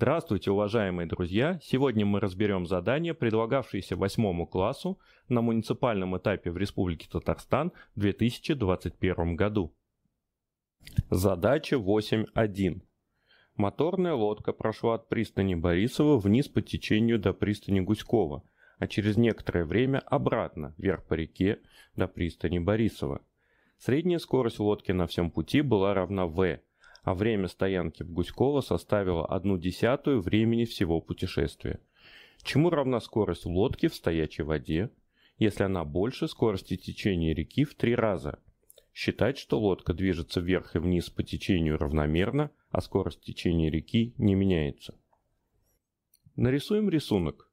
Здравствуйте, уважаемые друзья! Сегодня мы разберем задание, предлагавшееся восьмому классу на муниципальном этапе в Республике Татарстан в 2021 году. Задача 8.1. Моторная лодка прошла от пристани Борисова вниз по течению до пристани Гуськова, а через некоторое время обратно, вверх по реке, до пристани Борисова. Средняя скорость лодки на всем пути была равна v, а время стоянки в Гуськово составило одну десятую времени всего путешествия. Чему равна скорость лодки в стоячей воде, если она больше скорости течения реки в три раза? Считать, что лодка движется вверх и вниз по течению равномерно, а скорость течения реки не меняется. Нарисуем рисунок.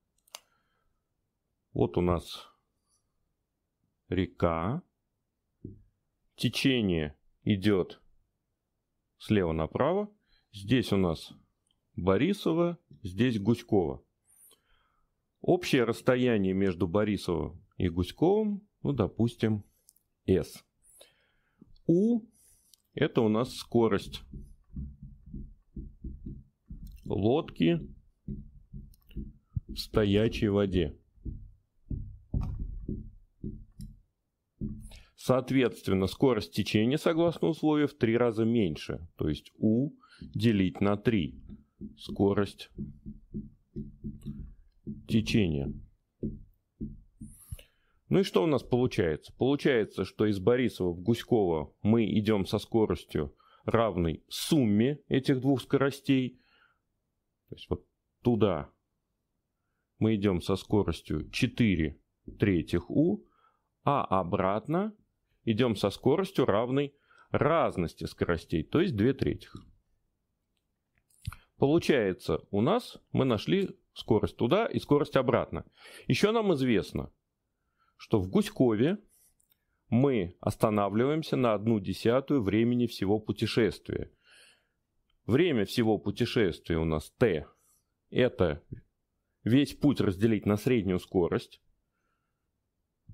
Вот у нас река. Течение идет слева направо. Здесь у нас Борисова, здесь Гуськова. Общее расстояние между Борисовым и Гуськовым, ну, допустим, S. U – это у нас скорость лодки в стоячей воде. Соответственно, скорость течения, согласно условию, в три раза меньше. То есть U делить на 3. Скорость течения. Ну и что у нас получается? Получается, что из Борисова в Гуськово мы идем со скоростью равной сумме этих двух скоростей. То есть вот туда мы идем со скоростью 4 третьих у, а обратно идем со скоростью равной разности скоростей, то есть 2 третьих. Получается, у нас мы нашли скорость туда и скорость обратно. Еще нам известно, что в Гуськове мы останавливаемся на одну десятую времени всего путешествия. Время всего путешествия у нас t. Это весь путь разделить на среднюю скорость.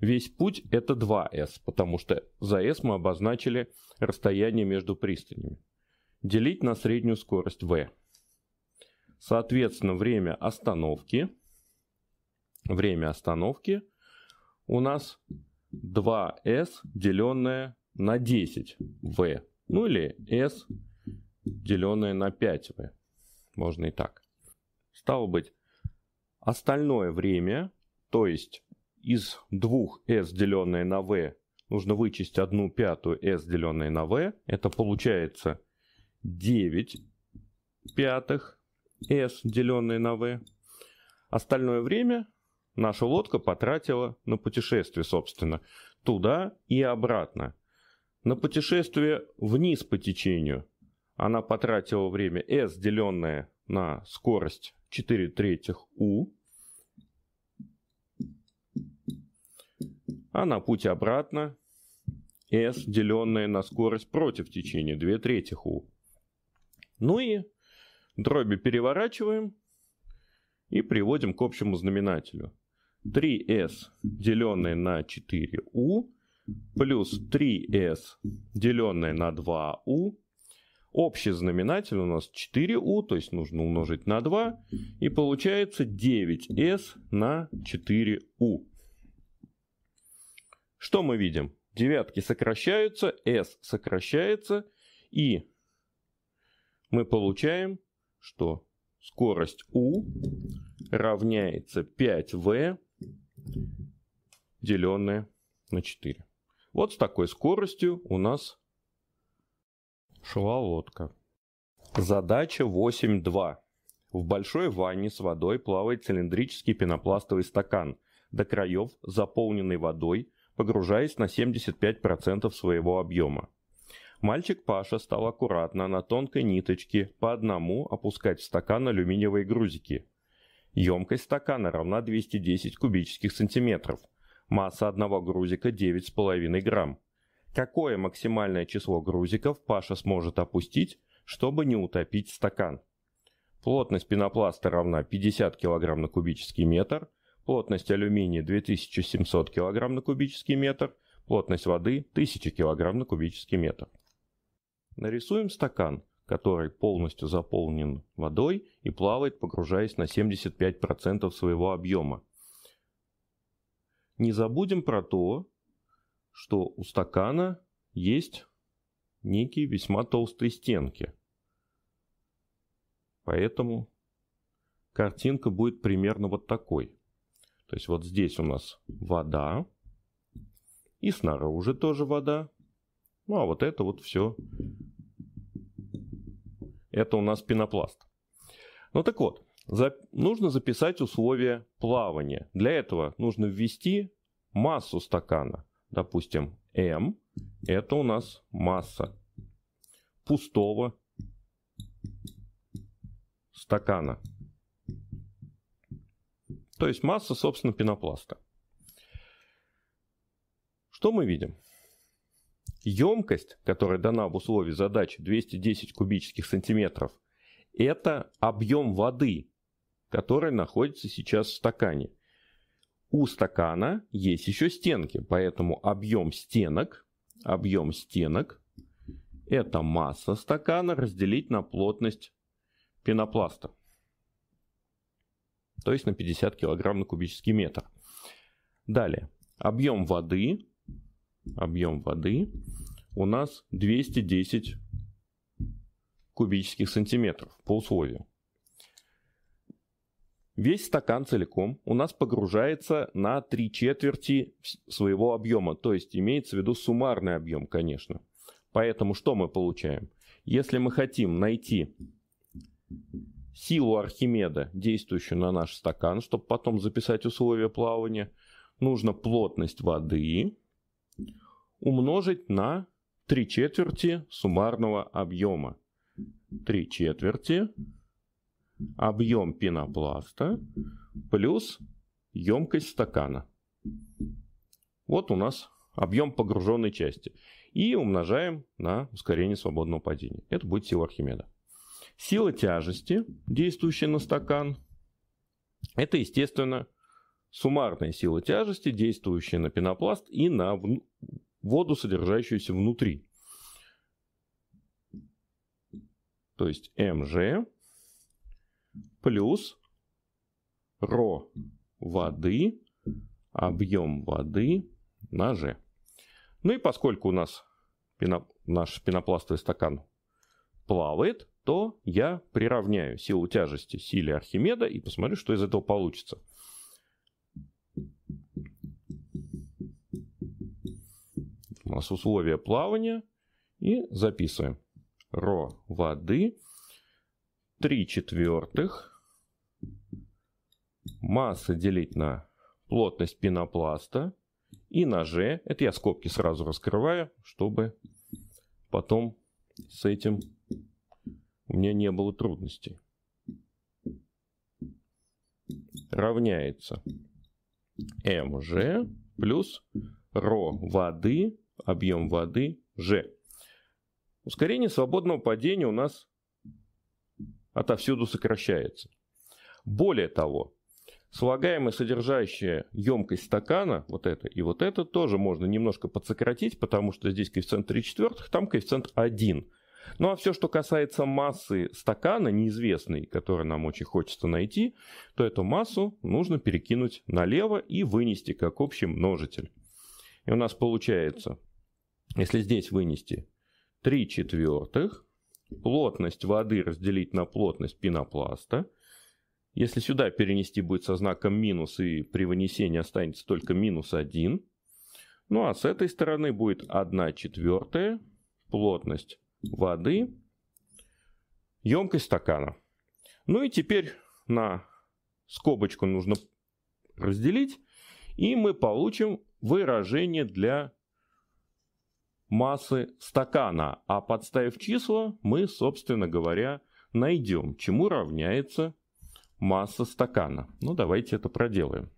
Весь путь это 2s, потому что за s мы обозначили расстояние между пристанями. Делить на среднюю скорость v. Соответственно, время остановки. Время остановки у нас 2s деленное на 10v. Ну или s деленное на 5v. Можно и так. Стало быть, остальное время, то есть из двух s, деленное на v, нужно вычесть одну пятую s, деленное на v. Это получается 9 пятых s, деленное на v. Остальное время наша лодка потратила на путешествие, собственно, туда и обратно. На путешествие вниз по течению она потратила время s, деленное на скорость 4 третьих u. А на путь обратно S, деленное на скорость против течения, 2 трети U. Ну и дроби переворачиваем и приводим к общему знаменателю. 3s деленное на 4u плюс 3s деленное на 2u. Общий знаменатель у нас 4u, то есть нужно умножить на 2. И получается 9s на 4u. Что мы видим? Девятки сокращаются, S сокращается, и мы получаем, что скорость U равняется 5V, деленное на 4. Вот с такой скоростью у нас шла лодка. Задача 8.2. В большой ванне с водой плавает цилиндрический пенопластовый стакан, до краев заполненный водой, погружаясь на 75% своего объема. Мальчик Паша стал аккуратно на тонкой ниточке по одному опускать в стакан алюминиевые грузики. Емкость стакана равна 210 кубических сантиметров. Масса одного грузика 9,5 грамм. Какое максимальное число грузиков Паша сможет опустить, чтобы не утопить стакан? Плотность пенопласта равна 50 кг на кубический метр – Плотность алюминия 2700 кг на кубический метр, плотность воды 1000 кг на кубический метр. Нарисуем стакан, который полностью заполнен водой и плавает, погружаясь на 75% своего объема. Не забудем про то, что у стакана есть некие весьма толстые стенки. Поэтому картинка будет примерно вот такой. То есть вот здесь у нас вода. И снаружи тоже вода. Ну а вот это вот все. Это у нас пенопласт. Ну так вот, за... нужно записать условия плавания. Для этого нужно ввести массу стакана. Допустим, m – это у нас масса пустого стакана. То есть масса, собственно, пенопласта. Что мы видим? Емкость, которая дана в условии задачи 210 кубических сантиметров, это объем воды, который находится сейчас в стакане. У стакана есть еще стенки, поэтому объем стенок, объем стенок, это масса стакана разделить на плотность пенопласта то есть на 50 килограмм на кубический метр. Далее, объем воды, объем воды у нас 210 кубических сантиметров по условию. Весь стакан целиком у нас погружается на три четверти своего объема, то есть имеется в виду суммарный объем, конечно. Поэтому что мы получаем? Если мы хотим найти силу Архимеда, действующую на наш стакан, чтобы потом записать условия плавания, нужно плотность воды умножить на 3 четверти суммарного объема. 3 четверти объем пенопласта плюс емкость стакана. Вот у нас объем погруженной части. И умножаем на ускорение свободного падения. Это будет сила Архимеда. Сила тяжести, действующая на стакан, это, естественно, суммарная сила тяжести, действующая на пенопласт и на воду, содержащуюся внутри. То есть МЖ плюс ро воды, объем воды на G. Ну и поскольку у нас пеноп... наш пенопластовый стакан плавает, то я приравняю силу тяжести силе Архимеда и посмотрю, что из этого получится. У нас условия плавания. И записываем. Ро воды 3 четвертых масса делить на плотность пенопласта и на G. Это я скобки сразу раскрываю, чтобы потом с этим у меня не было трудностей. Равняется m*g плюс РО воды, объем воды g Ускорение свободного падения у нас отовсюду сокращается. Более того, слагаемое содержащее емкость стакана, вот это и вот это, тоже можно немножко подсократить, потому что здесь коэффициент 3 четвертых, там коэффициент 1. Ну а все, что касается массы стакана неизвестной, который нам очень хочется найти, то эту массу нужно перекинуть налево и вынести как общий множитель. И у нас получается, если здесь вынести 3 четвертых, плотность воды разделить на плотность пенопласта, если сюда перенести будет со знаком минус и при вынесении останется только минус 1, ну а с этой стороны будет 1 четвертая плотность воды, емкость стакана. Ну и теперь на скобочку нужно разделить, и мы получим выражение для массы стакана. А подставив числа, мы, собственно говоря, найдем, чему равняется масса стакана. Ну, давайте это проделаем.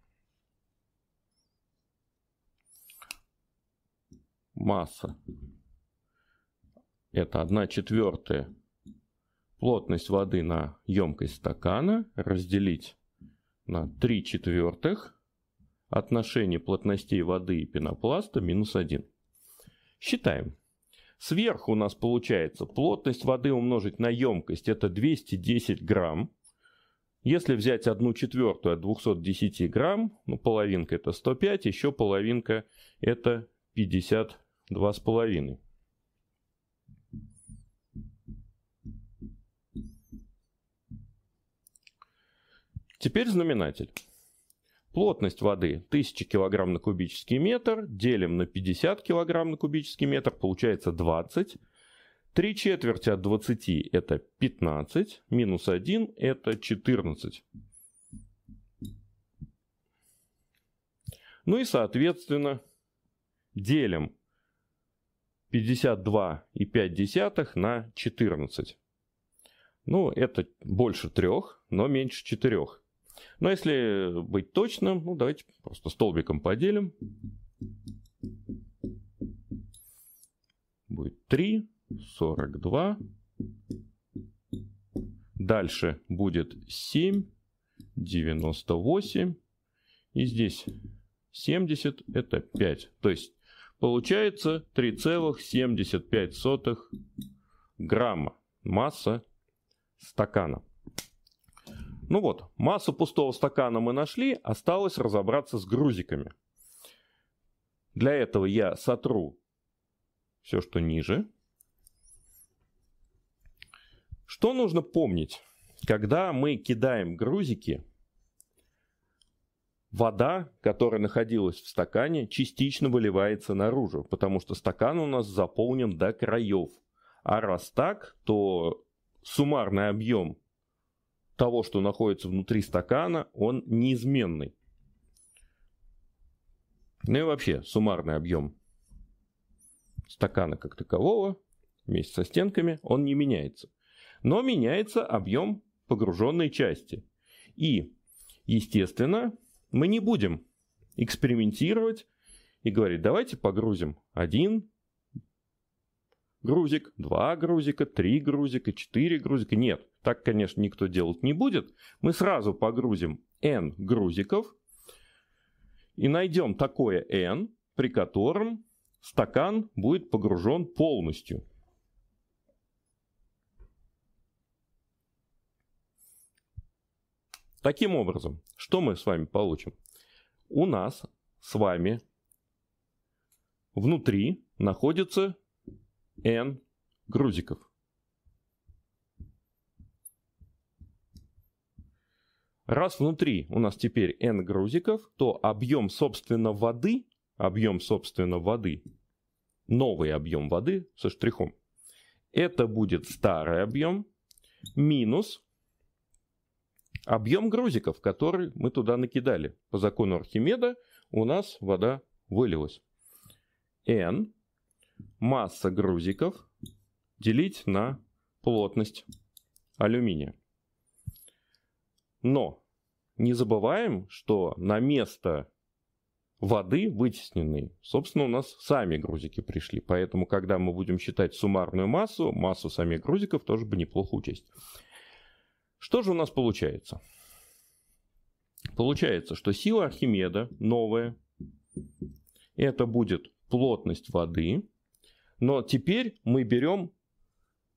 Масса это 1 четвертая плотность воды на емкость стакана разделить на 3 четвертых отношение плотностей воды и пенопласта минус 1. Считаем. Сверху у нас получается плотность воды умножить на емкость, это 210 грамм. Если взять 1 четвертую от 210 грамм, ну половинка это 105, еще половинка это 52,5. Теперь знаменатель. Плотность воды 1000 кг на кубический метр, делим на 50 кг на кубический метр, получается 20. Три четверти от 20 это 15, минус 1 это 14. Ну и соответственно делим 52,5 на 14. Ну это больше 3, но меньше 4. Но если быть точным, ну давайте просто столбиком поделим. Будет 3, 42. Дальше будет 7, 98. И здесь 70 это 5. То есть получается 3,75 грамма масса стакана. Ну вот, массу пустого стакана мы нашли, осталось разобраться с грузиками. Для этого я сотру все, что ниже. Что нужно помнить? Когда мы кидаем грузики, вода, которая находилась в стакане, частично выливается наружу, потому что стакан у нас заполнен до краев. А раз так, то суммарный объем того, что находится внутри стакана, он неизменный. Ну и вообще, суммарный объем стакана как такового, вместе со стенками, он не меняется. Но меняется объем погруженной части. И, естественно, мы не будем экспериментировать и говорить, давайте погрузим один грузик, два грузика, три грузика, четыре грузика. Нет. Так, конечно, никто делать не будет. Мы сразу погрузим n грузиков и найдем такое n, при котором стакан будет погружен полностью. Таким образом, что мы с вами получим? У нас с вами внутри находится n грузиков. Раз внутри у нас теперь n грузиков, то объем, собственно, воды, объем, собственно, воды, новый объем воды со штрихом, это будет старый объем минус объем грузиков, который мы туда накидали. По закону Архимеда у нас вода вылилась. n масса грузиков делить на плотность алюминия. Но не забываем, что на место воды вытесненной, собственно, у нас сами грузики пришли. Поэтому, когда мы будем считать суммарную массу, массу самих грузиков тоже бы неплохо учесть. Что же у нас получается? Получается, что сила Архимеда новая, это будет плотность воды, но теперь мы берем,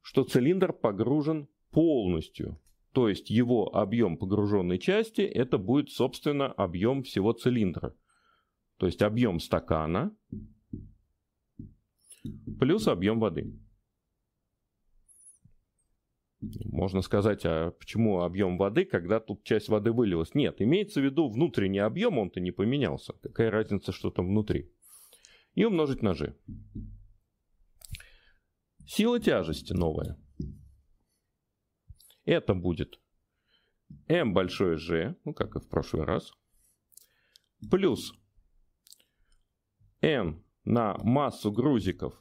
что цилиндр погружен полностью то есть его объем погруженной части это будет, собственно, объем всего цилиндра. То есть объем стакана плюс объем воды. Можно сказать, а почему объем воды, когда тут часть воды вылилась? Нет, имеется в виду внутренний объем, он-то не поменялся. Какая разница, что там внутри? И умножить на g. Сила тяжести новая – это будет m большое g, ну как и в прошлый раз, плюс n на массу грузиков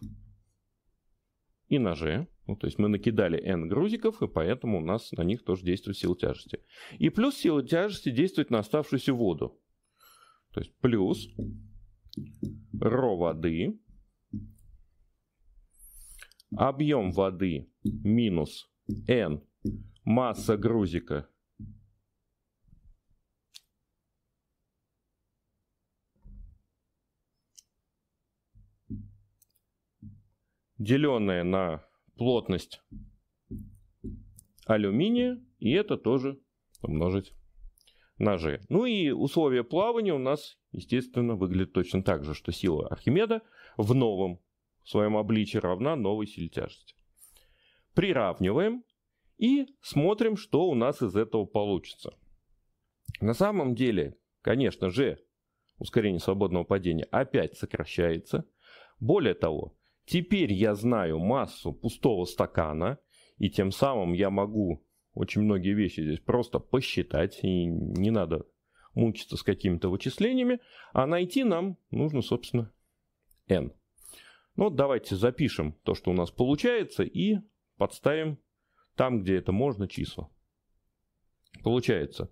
и на g. Ну, то есть мы накидали n грузиков, и поэтому у нас на них тоже действует сила тяжести. И плюс сила тяжести действует на оставшуюся воду. То есть плюс ро воды, объем воды минус n масса грузика. деленное на плотность алюминия, и это тоже умножить на g. Ну и условия плавания у нас, естественно, выглядят точно так же, что сила Архимеда в новом своем обличии равна новой силе тяжести. Приравниваем и смотрим, что у нас из этого получится. На самом деле, конечно же, ускорение свободного падения опять сокращается. Более того, теперь я знаю массу пустого стакана, и тем самым я могу очень многие вещи здесь просто посчитать, и не надо мучиться с какими-то вычислениями, а найти нам нужно, собственно, n. Ну, давайте запишем то, что у нас получается, и подставим там, где это можно, числа. Получается,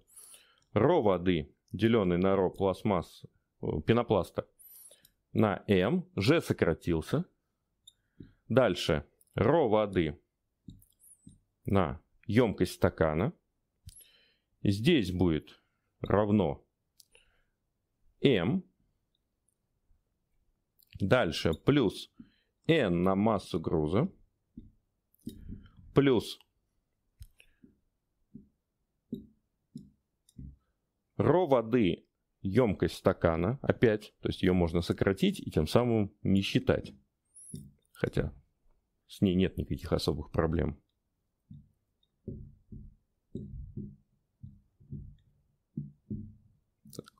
ро воды, деленный на ро пластмасс, э, пенопласта, на М, G сократился. Дальше, ро воды на емкость стакана. Здесь будет равно М. Дальше плюс N на массу груза. Плюс ро воды емкость стакана, опять, то есть ее можно сократить и тем самым не считать. Хотя с ней нет никаких особых проблем. Так,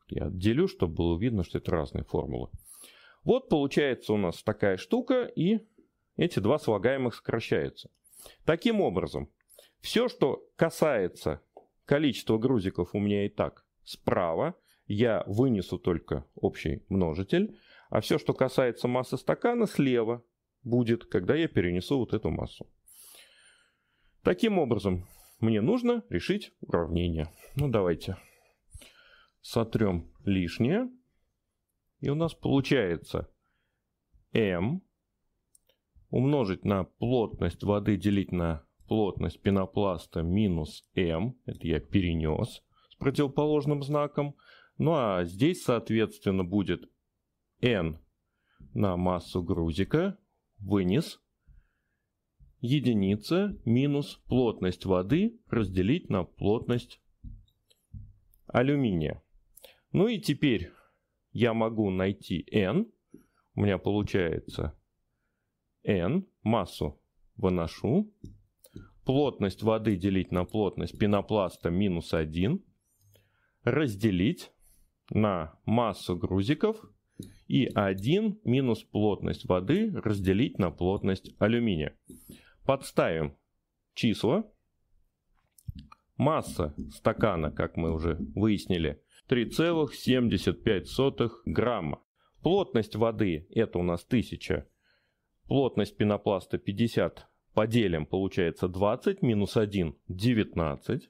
я делю, чтобы было видно, что это разные формулы. Вот получается у нас такая штука, и эти два слагаемых сокращаются. Таким образом, все, что касается количества грузиков у меня и так справа я вынесу только общий множитель, а все, что касается массы стакана, слева будет, когда я перенесу вот эту массу. Таким образом, мне нужно решить уравнение. Ну, давайте сотрем лишнее. И у нас получается m умножить на плотность воды делить на плотность пенопласта минус m. Это я перенес противоположным знаком. Ну а здесь, соответственно, будет n на массу грузика, вынес, единица минус плотность воды разделить на плотность алюминия. Ну и теперь я могу найти n, у меня получается n, массу выношу, плотность воды делить на плотность пенопласта минус 1, разделить на массу грузиков и 1 минус плотность воды разделить на плотность алюминия. Подставим числа. Масса стакана, как мы уже выяснили, 3,75 грамма. Плотность воды, это у нас 1000. Плотность пенопласта 50. Поделим, получается 20 минус 1, 19.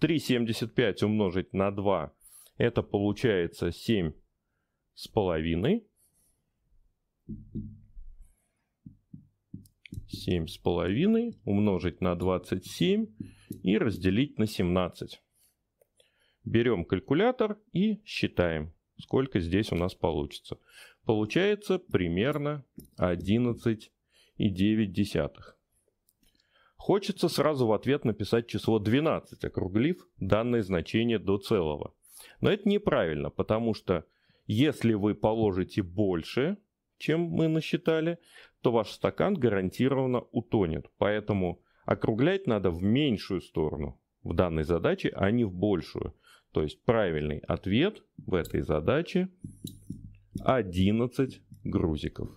3,75 умножить на 2, это получается 7 с половиной. 7 с половиной умножить на 27 и разделить на 17. Берем калькулятор и считаем, сколько здесь у нас получится. Получается примерно и десятых Хочется сразу в ответ написать число 12, округлив данное значение до целого. Но это неправильно, потому что если вы положите больше, чем мы насчитали, то ваш стакан гарантированно утонет. Поэтому округлять надо в меньшую сторону в данной задаче, а не в большую. То есть правильный ответ в этой задаче 11 грузиков.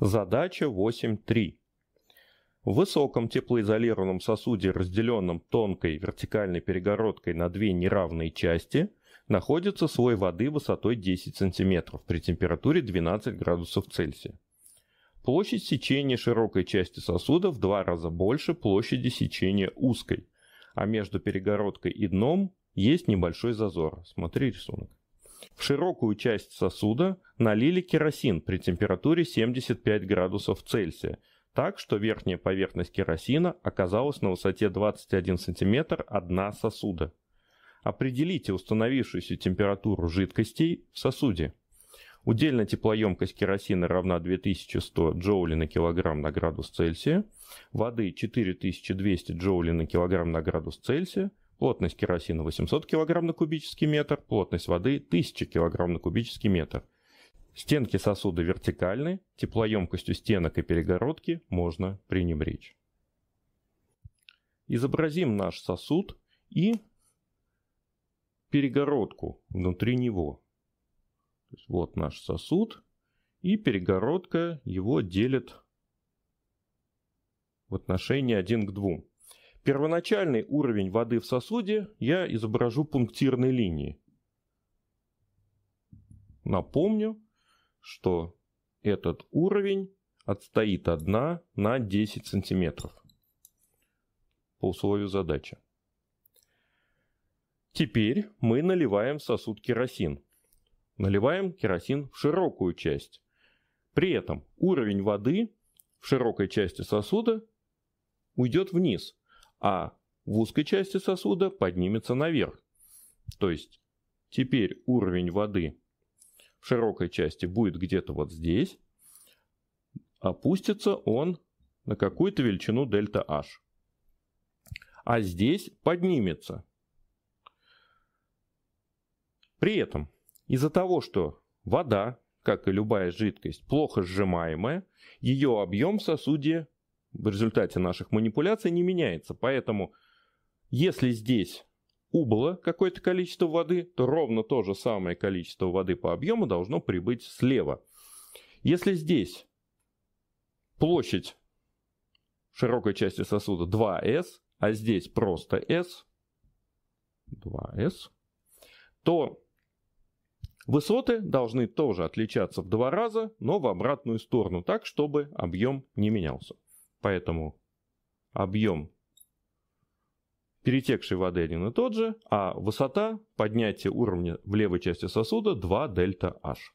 Задача 8.3. В высоком теплоизолированном сосуде, разделенном тонкой вертикальной перегородкой на две неравные части, находится слой воды высотой 10 см при температуре 12 градусов Цельсия. Площадь сечения широкой части сосуда в два раза больше площади сечения узкой, а между перегородкой и дном есть небольшой зазор. Смотри рисунок. В широкую часть сосуда налили керосин при температуре 75 градусов Цельсия, так что верхняя поверхность керосина оказалась на высоте 21 см от дна сосуда. Определите установившуюся температуру жидкостей в сосуде. Удельная теплоемкость керосина равна 2100 джоулей на килограмм на градус Цельсия, воды 4200 джоулей на килограмм на градус Цельсия, Плотность керосина 800 кг на кубический метр, плотность воды 1000 кг на кубический метр. Стенки сосуда вертикальны, теплоемкостью стенок и перегородки можно пренебречь. Изобразим наш сосуд и перегородку внутри него. Вот наш сосуд и перегородка его делит в отношении 1 к 2. Первоначальный уровень воды в сосуде я изображу пунктирной линией. Напомню, что этот уровень отстоит от дна на 10 сантиметров по условию задачи. Теперь мы наливаем в сосуд керосин. Наливаем керосин в широкую часть. При этом уровень воды в широкой части сосуда уйдет вниз – а в узкой части сосуда поднимется наверх. То есть теперь уровень воды в широкой части будет где-то вот здесь. Опустится он на какую-то величину дельта H. А здесь поднимется. При этом из-за того, что вода, как и любая жидкость, плохо сжимаемая, ее объем в сосуде в результате наших манипуляций не меняется. Поэтому, если здесь убыло какое-то количество воды, то ровно то же самое количество воды по объему должно прибыть слева. Если здесь площадь широкой части сосуда 2s, а здесь просто s, 2s, то высоты должны тоже отличаться в два раза, но в обратную сторону, так чтобы объем не менялся. Поэтому объем перетекшей воды один и тот же, а высота поднятия уровня в левой части сосуда 2 дельта H.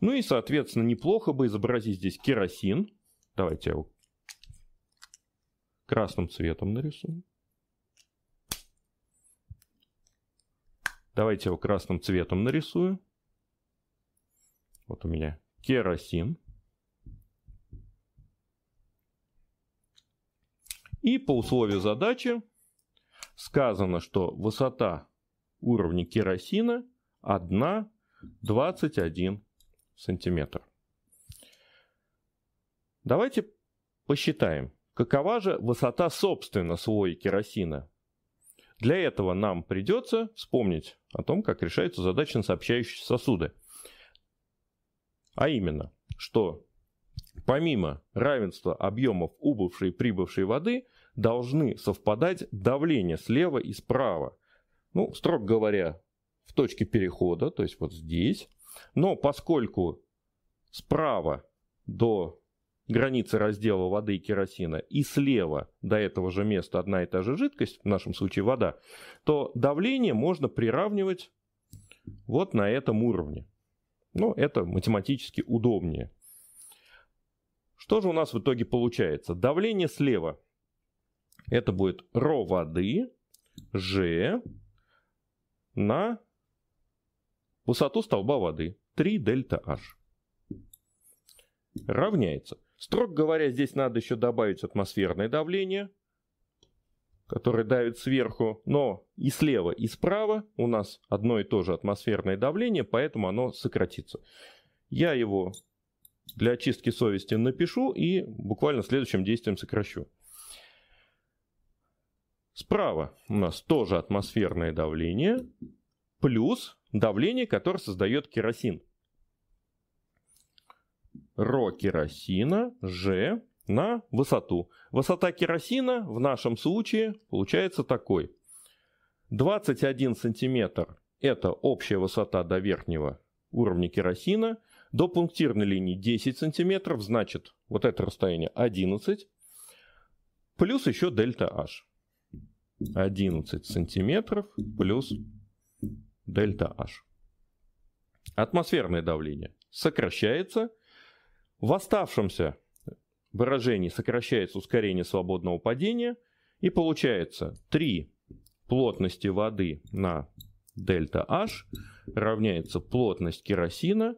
Ну и, соответственно, неплохо бы изобразить здесь керосин. Давайте я его красным цветом нарисую. Давайте я его красным цветом нарисую. Вот у меня керосин. И по условию задачи сказано, что высота уровня керосина 1,21 сантиметр. Давайте посчитаем, какова же высота собственно слоя керосина. Для этого нам придется вспомнить о том, как решаются задачи на сообщающиеся сосуды. А именно, что помимо равенства объемов убывшей и прибывшей воды, должны совпадать давление слева и справа. Ну, строго говоря, в точке перехода, то есть вот здесь. Но поскольку справа до границы раздела воды и керосина и слева до этого же места одна и та же жидкость, в нашем случае вода, то давление можно приравнивать вот на этом уровне. Ну, это математически удобнее. Что же у нас в итоге получается? Давление слева – это будет ро воды G на высоту столба воды 3 дельта H. Равняется. Строго говоря, здесь надо еще добавить атмосферное давление, которое давит сверху, но и слева, и справа у нас одно и то же атмосферное давление, поэтому оно сократится. Я его для очистки совести напишу и буквально следующим действием сокращу. Справа у нас тоже атмосферное давление плюс давление, которое создает керосин. Ро керосина G на высоту. Высота керосина в нашем случае получается такой. 21 сантиметр – это общая высота до верхнего уровня керосина. До пунктирной линии 10 сантиметров, значит, вот это расстояние 11. Плюс еще дельта H. 11 сантиметров плюс дельта H. Атмосферное давление сокращается. В оставшемся выражении сокращается ускорение свободного падения. И получается 3 плотности воды на дельта H равняется плотность керосина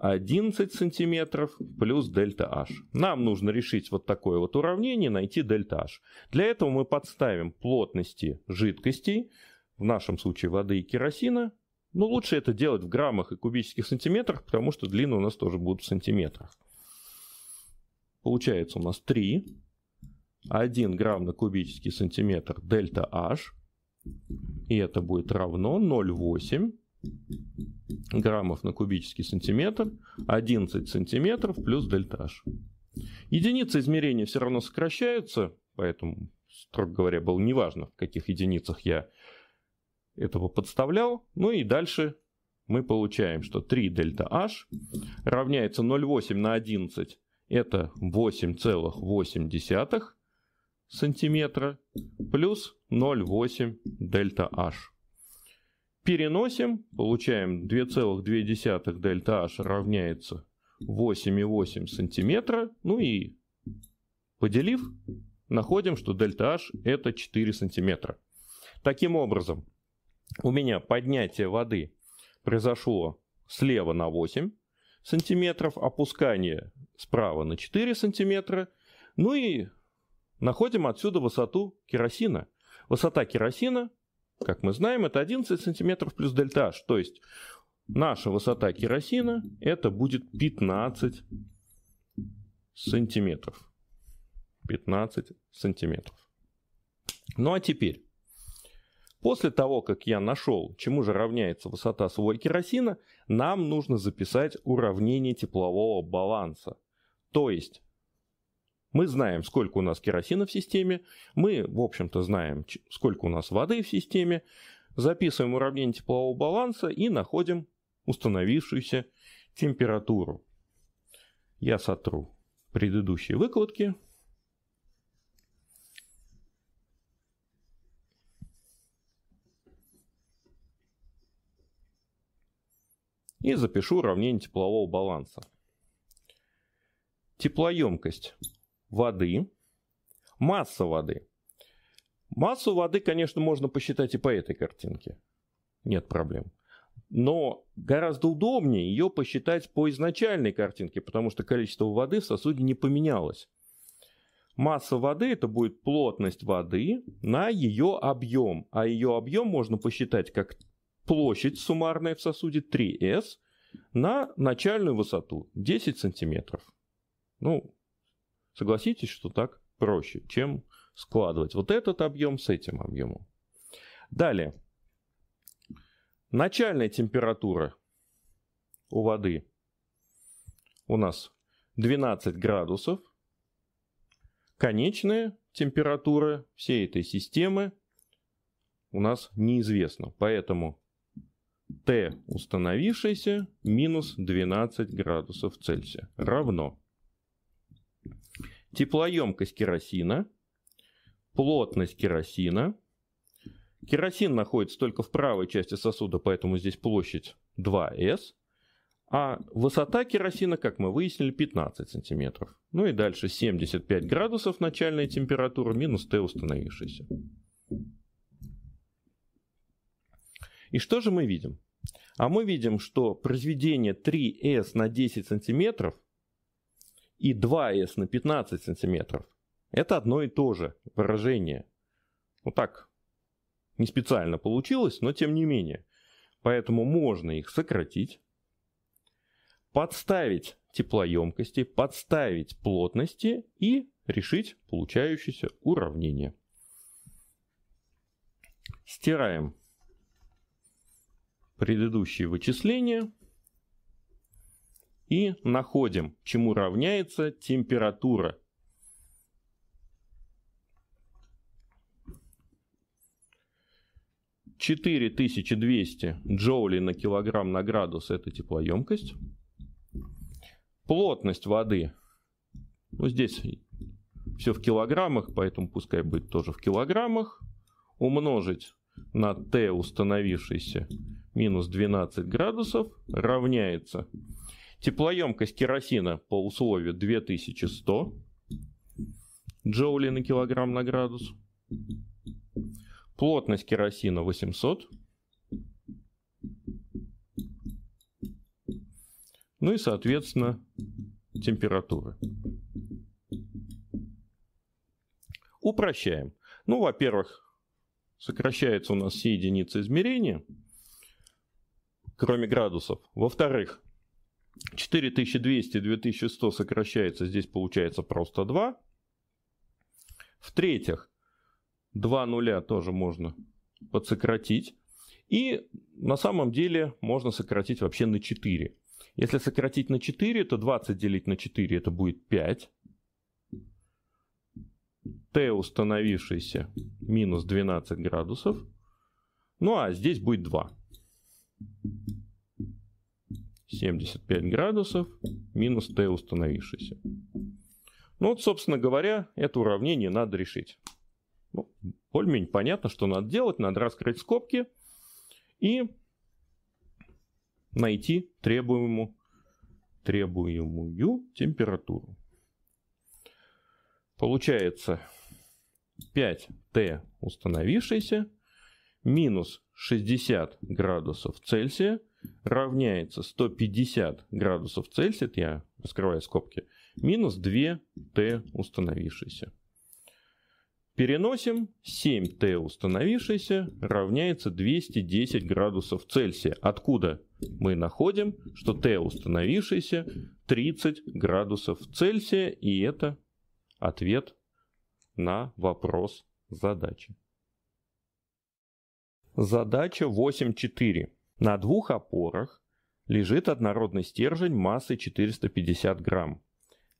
11 сантиметров плюс дельта H. Нам нужно решить вот такое вот уравнение, найти дельта H. Для этого мы подставим плотности жидкостей, в нашем случае воды и керосина. Но лучше это делать в граммах и кубических сантиметрах, потому что длины у нас тоже будут в сантиметрах. Получается у нас 3. 1 грамм на кубический сантиметр дельта H. И это будет равно 0,8 граммов на кубический сантиметр, 11 сантиметров плюс дельта Единицы измерения все равно сокращаются, поэтому, строго говоря, было неважно, в каких единицах я этого подставлял. Ну и дальше мы получаем, что 3 дельта H равняется 0,8 на 11, это 8,8 сантиметра, плюс 0,8 дельта H. Переносим, получаем 2,2 дельта H равняется 8,8 сантиметра. Ну и поделив, находим, что дельта H это 4 сантиметра. Таким образом, у меня поднятие воды произошло слева на 8 сантиметров, опускание справа на 4 сантиметра. Ну и находим отсюда высоту керосина. Высота керосина как мы знаем, это 11 сантиметров плюс дельта H. То есть наша высота керосина это будет 15 сантиметров. 15 сантиметров. Ну а теперь, после того, как я нашел, чему же равняется высота слоя керосина, нам нужно записать уравнение теплового баланса. То есть мы знаем, сколько у нас керосина в системе, мы, в общем-то, знаем, сколько у нас воды в системе, записываем уравнение теплового баланса и находим установившуюся температуру. Я сотру предыдущие выкладки. И запишу уравнение теплового баланса. Теплоемкость воды, масса воды. Массу воды, конечно, можно посчитать и по этой картинке. Нет проблем. Но гораздо удобнее ее посчитать по изначальной картинке, потому что количество воды в сосуде не поменялось. Масса воды это будет плотность воды на ее объем. А ее объем можно посчитать как площадь суммарная в сосуде 3s на начальную высоту 10 сантиметров. Ну, Согласитесь, что так проще, чем складывать вот этот объем с этим объемом. Далее. Начальная температура у воды у нас 12 градусов. Конечная температура всей этой системы у нас неизвестна. Поэтому Т установившийся минус 12 градусов Цельсия равно теплоемкость керосина, плотность керосина. Керосин находится только в правой части сосуда, поэтому здесь площадь 2 S, А высота керосина, как мы выяснили, 15 сантиметров. Ну и дальше 75 градусов начальная температура минус Т установившийся. И что же мы видим? А мы видим, что произведение 3 S на 10 сантиметров – и 2С на 15 сантиметров. Это одно и то же выражение. Вот ну так не специально получилось, но тем не менее. Поэтому можно их сократить, подставить теплоемкости, подставить плотности и решить получающееся уравнение. Стираем предыдущие вычисления и находим, чему равняется температура. Четыре тысячи двести джоулей на килограмм на градус – это теплоемкость. Плотность воды, ну здесь все в килограммах, поэтому пускай будет тоже в килограммах, умножить на Т установившийся минус 12 градусов равняется Теплоемкость керосина по условию 2100 джоулей на килограмм на градус. Плотность керосина 800. Ну и, соответственно, температуры. Упрощаем. Ну, во-первых, сокращается у нас все единицы измерения, кроме градусов. Во-вторых, 4200, 2100 сокращается, здесь получается просто 2. В-третьих, 2 нуля тоже можно подсократить. И на самом деле можно сократить вообще на 4. Если сократить на 4, то 20 делить на 4 это будет 5. Т установившийся минус 12 градусов. Ну а здесь будет 2. 75 градусов минус t установившийся. Ну вот, собственно говоря, это уравнение надо решить. Ну, более-менее понятно, что надо делать. Надо раскрыть скобки и найти требуемую, требуемую температуру. Получается 5Т установившийся минус 60 градусов Цельсия – равняется 150 градусов Цельсия, я раскрываю скобки, минус 2 т установившейся. Переносим 7 т установившейся равняется 210 градусов Цельсия. Откуда мы находим, что т установившийся 30 градусов Цельсия, и это ответ на вопрос задачи. Задача 8.4. На двух опорах лежит однородный стержень массой 450 грамм.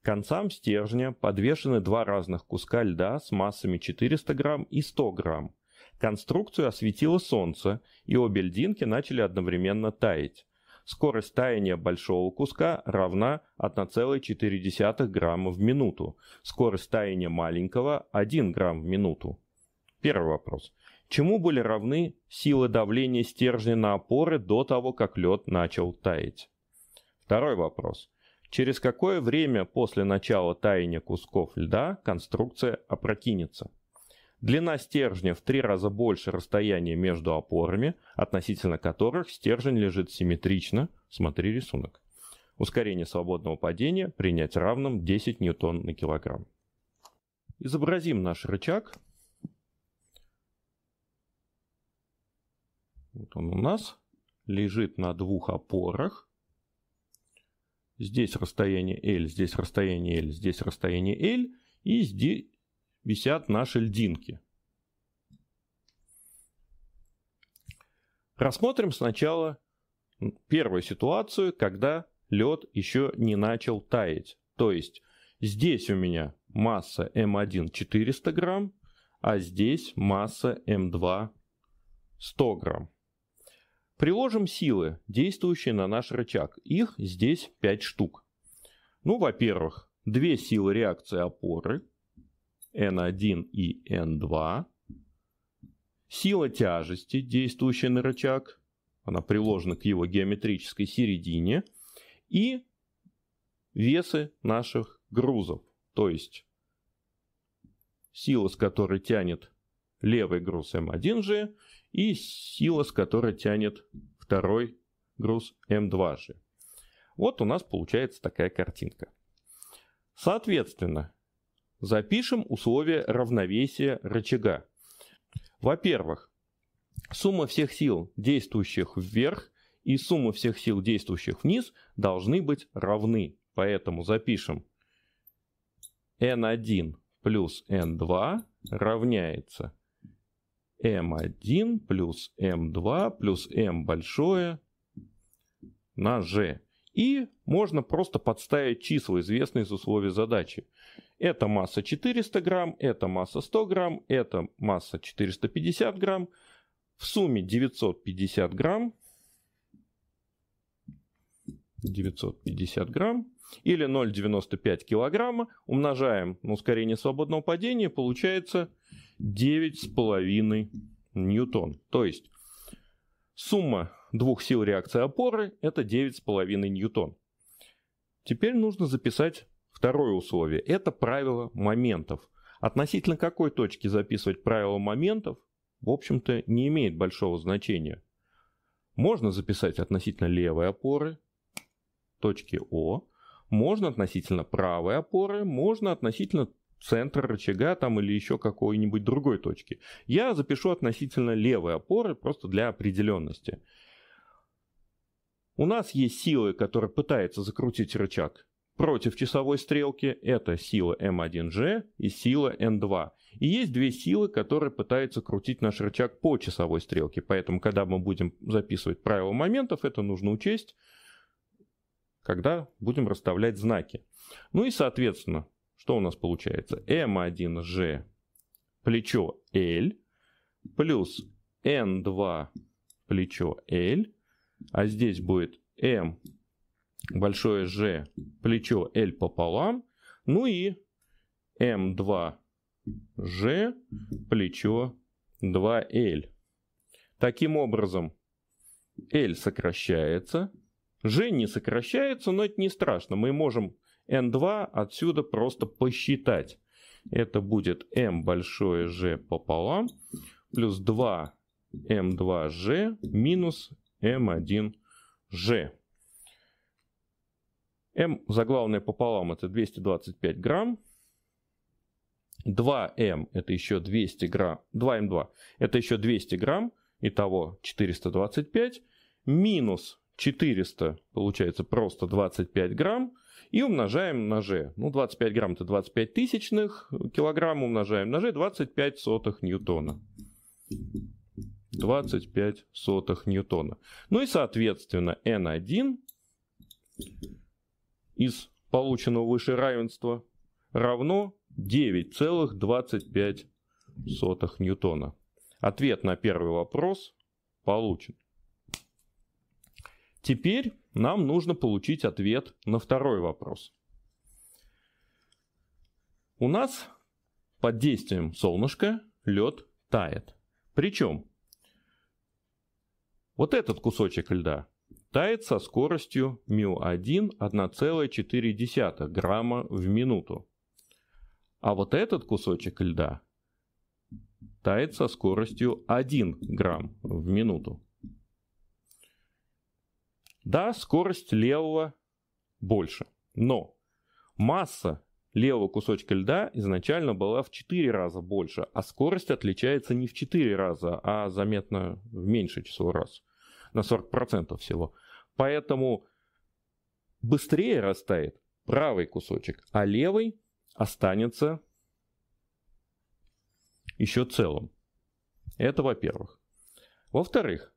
К концам стержня подвешены два разных куска льда с массами 400 грамм и 100 грамм. Конструкцию осветило солнце, и обе льдинки начали одновременно таять. Скорость таяния большого куска равна 1,4 грамма в минуту. Скорость таяния маленького 1 грамм в минуту. Первый вопрос чему были равны силы давления стержня на опоры до того, как лед начал таять. Второй вопрос. Через какое время после начала таяния кусков льда конструкция опрокинется? Длина стержня в три раза больше расстояния между опорами, относительно которых стержень лежит симметрично. Смотри рисунок. Ускорение свободного падения принять равным 10 ньютон на килограмм. Изобразим наш рычаг Вот он у нас лежит на двух опорах. Здесь расстояние L, здесь расстояние L, здесь расстояние L. И здесь висят наши льдинки. Рассмотрим сначала первую ситуацию, когда лед еще не начал таять. То есть здесь у меня масса М1 400 грамм, а здесь масса М2 100 грамм. Приложим силы, действующие на наш рычаг. Их здесь 5 штук. Ну, во-первых, две силы реакции опоры, N1 и N2. Сила тяжести, действующая на рычаг, она приложена к его геометрической середине. И весы наших грузов, то есть сила, с которой тянет левый груз m 1 g и сила, с которой тянет второй груз м 2 же. Вот у нас получается такая картинка. Соответственно, запишем условия равновесия рычага. Во-первых, сумма всех сил, действующих вверх, и сумма всех сил, действующих вниз, должны быть равны. Поэтому запишем n1 плюс n2 равняется m1 плюс m2 плюс m большое на g. И можно просто подставить числа, известные из условий задачи. Это масса 400 грамм, это масса 100 грамм, это масса 450 грамм. В сумме 950 грамм. 950 грамм или 0,95 килограмма. Умножаем на ну, ускорение свободного падения, получается 9,5 ньютон. То есть сумма двух сил реакции опоры это 9,5 ньютон. Теперь нужно записать второе условие. Это правило моментов. Относительно какой точки записывать правило моментов, в общем-то, не имеет большого значения. Можно записать относительно левой опоры, точки О, можно относительно правой опоры, можно относительно центр рычага там или еще какой-нибудь другой точки. Я запишу относительно левой опоры просто для определенности. У нас есть силы, которые пытаются закрутить рычаг против часовой стрелки. Это сила m 1 g и сила n 2 И есть две силы, которые пытаются крутить наш рычаг по часовой стрелке. Поэтому, когда мы будем записывать правила моментов, это нужно учесть, когда будем расставлять знаки. Ну и, соответственно, что у нас получается? М1G плечо L плюс N2 плечо L, а здесь будет M большое G плечо L пополам, ну и М2 G, плечо 2L. Таким образом, L сокращается, G не сокращается, но это не страшно. Мы можем N2 отсюда просто посчитать. Это будет m большое g пополам плюс 2 m2g минус m1g. m заглавное пополам это 225 грамм. 2m это еще 200 грамм. 2m2 это еще 200 грамм. Итого 425 минус 400 получается просто 25 грамм и умножаем на g. Ну, 25 грамм это 25 тысячных, килограмм умножаем на g 25 сотых ньютона. 25 сотых ньютона. Ну и, соответственно, n1 из полученного выше равенства равно 9,25 сотых ньютона. Ответ на первый вопрос получен. Теперь нам нужно получить ответ на второй вопрос. У нас под действием солнышка лед тает. Причем вот этот кусочек льда тает со скоростью μ1 1,4 грамма в минуту. А вот этот кусочек льда тает со скоростью 1 грамм в минуту. Да, скорость левого больше, но масса левого кусочка льда изначально была в 4 раза больше, а скорость отличается не в 4 раза, а заметно в меньшее число раз, на 40% всего. Поэтому быстрее растает правый кусочек, а левый останется еще целым. Это во-первых. Во-вторых,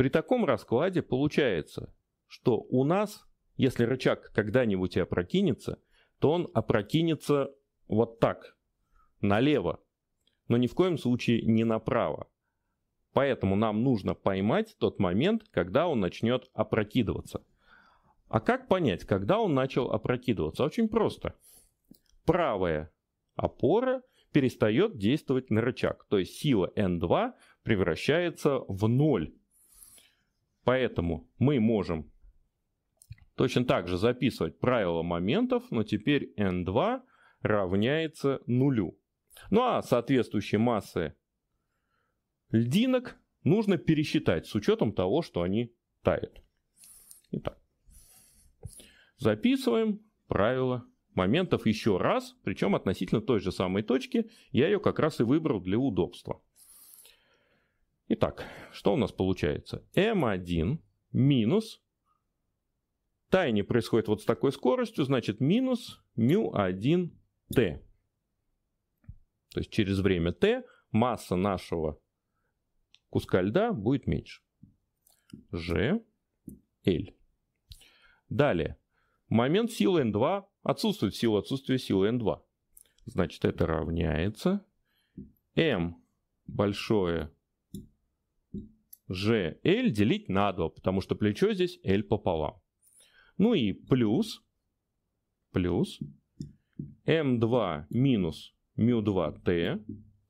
при таком раскладе получается, что у нас, если рычаг когда-нибудь и опрокинется, то он опрокинется вот так, налево, но ни в коем случае не направо. Поэтому нам нужно поймать тот момент, когда он начнет опрокидываться. А как понять, когда он начал опрокидываться? Очень просто. Правая опора перестает действовать на рычаг, то есть сила N2 превращается в ноль Поэтому мы можем точно так же записывать правило моментов, но теперь n2 равняется нулю. Ну а соответствующие массы льдинок нужно пересчитать с учетом того, что они тают. Итак, записываем правило моментов еще раз, причем относительно той же самой точки. Я ее как раз и выбрал для удобства. Итак, что у нас получается? m1 минус, таяние происходит вот с такой скоростью, значит минус μ1t. То есть через время t масса нашего куска льда будет меньше. g, l. Далее. Момент силы N2 отсутствует в отсутствия силы N2. Значит, это равняется m большое g l делить на 2, потому что плечо здесь l пополам. Ну и плюс, плюс m2 минус μ2t,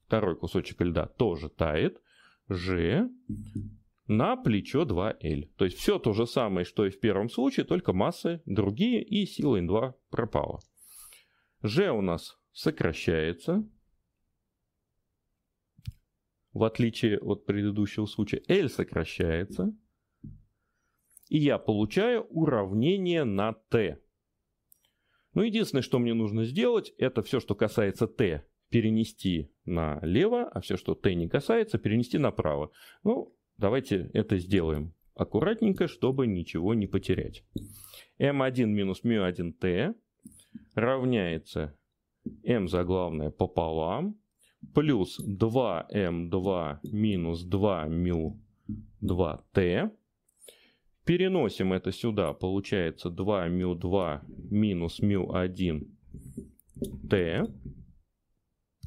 второй кусочек льда тоже тает, g на плечо 2L. То есть все то же самое, что и в первом случае, только массы другие и сила N2 пропала. G у нас сокращается, в отличие от предыдущего случая, L сокращается, и я получаю уравнение на T. Ну, единственное, что мне нужно сделать, это все, что касается T, перенести налево, а все, что T не касается, перенести направо. Ну, давайте это сделаем аккуратненько, чтобы ничего не потерять. m1 минус μ1t равняется m за заглавное пополам плюс 2m2 минус 2 μ 2t. Переносим это сюда, получается 2 μ 2 минус μ 1 t.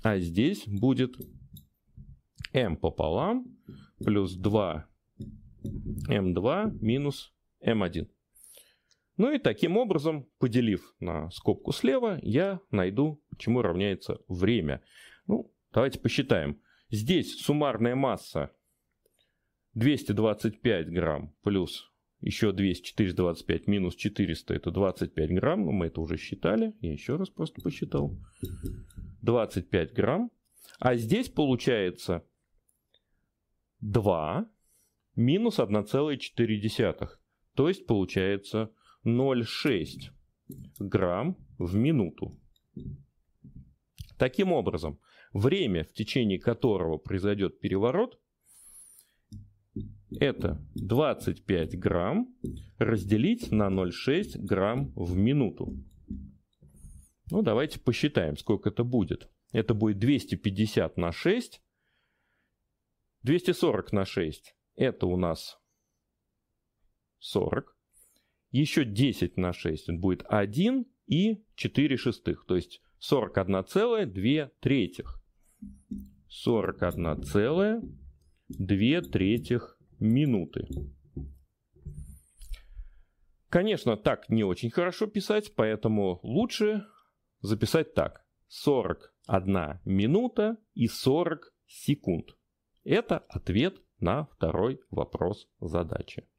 А здесь будет m пополам плюс 2 m2 минус m1. Ну и таким образом, поделив на скобку слева, я найду, чему равняется время. Ну, Давайте посчитаем. Здесь суммарная масса 225 грамм плюс еще 200, 425 минус 400 это 25 грамм, но ну, мы это уже считали, я еще раз просто посчитал. 25 грамм. А здесь получается 2 минус 1,4. То есть получается 0,6 грамм в минуту. Таким образом, время, в течение которого произойдет переворот, это 25 грамм разделить на 0,6 грамм в минуту. Ну, давайте посчитаем, сколько это будет. Это будет 250 на 6. 240 на 6 это у нас 40. Еще 10 на 6 будет 1 и 4 шестых. То есть 41,2 третьих. 41,2 третьих минуты. Конечно, так не очень хорошо писать, поэтому лучше записать так. 41 минута и 40 секунд. Это ответ на второй вопрос задачи.